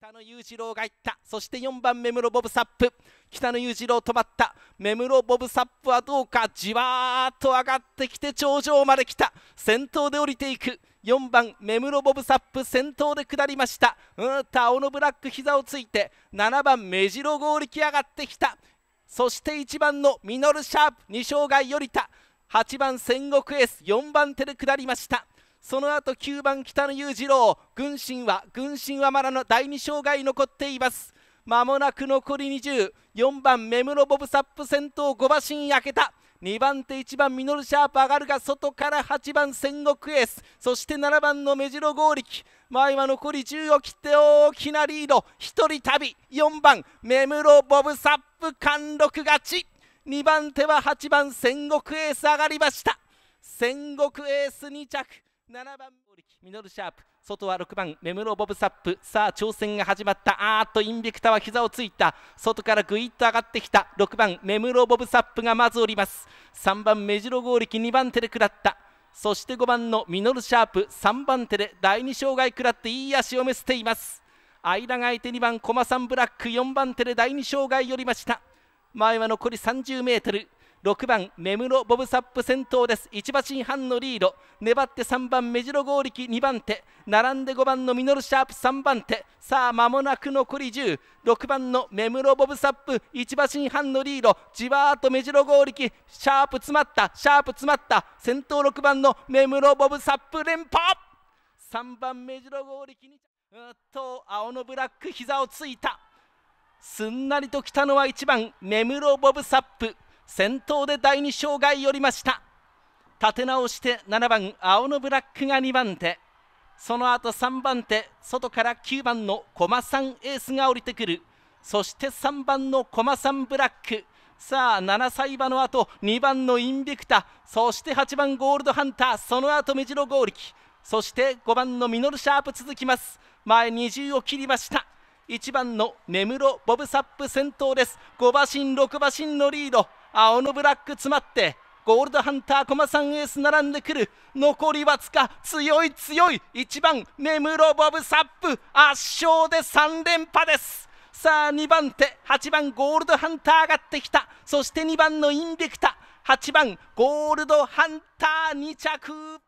北野裕次郎がいったそして4番目室ボブサップ北野裕次郎止まった目室ボブサップはどうかじわーっと上がってきて頂上まで来た先頭で降りていく4番目室ボブサップ先頭で下りましたうんと青のブラック膝をついて7番目白合力上がってきたそして1番のミノルシャープ2障害よりた8番戦国エース4番手で下りましたその後9番北野裕次郎軍神は軍神はまだの第2障害残っていますまもなく残り204番目室ボブサップ先頭5馬身焼けた2番手1番ミノルシャープ上がるが外から8番戦国エースそして7番の目白剛力前は残り10を切って大きなリード1人旅4番目室ボブサップ貫禄勝ち2番手は8番戦国エース上がりました戦国エース2着7番ミノルシャープ外は6番メムロボブサップさあ挑戦が始まったあーっとインビクタは膝をついた外からぐいっと上がってきた6番メムロボブサップがまず降ります3番メジロゴーリキ2番手で食らったそして5番のミノルシャープ3番手で第2障害食らっていい足を見せています間が相手2番コマサンブラック4番手で第2障害寄りました前は残り 30m 6番目室ボブサップ先頭です1馬身半のリード粘って3番目白剛力2番手並んで5番のミノルシャープ3番手さあ間もなく残り106番の目室ボブサップ1馬身半のリードじわーっと目白剛力シャープ詰まったシャープ詰まった先頭6番の目室ボブサップ連覇3番目白剛力にうっと青のブラック膝をついたすんなりと来たのは1番目室ボブサップ先頭で第2障害寄りました立て直して7番青のブラックが2番手その後3番手外から9番の駒さんエースが降りてくるそして3番の駒さんブラックさあ7歳馬の後2番のインビクタそして8番ゴールドハンターその後目白剛力そして5番のミノルシャープ続きます前20を切りました1番の根室ボブサップ先頭です5馬身6馬身のリード青のブラック詰まってゴールドハンター駒さんエース並んでくる残りわずか強い強い1番根室ボブサップ圧勝で3連覇ですさあ2番手8番ゴールドハンター上がってきたそして2番のインビクタ8番ゴールドハンター2着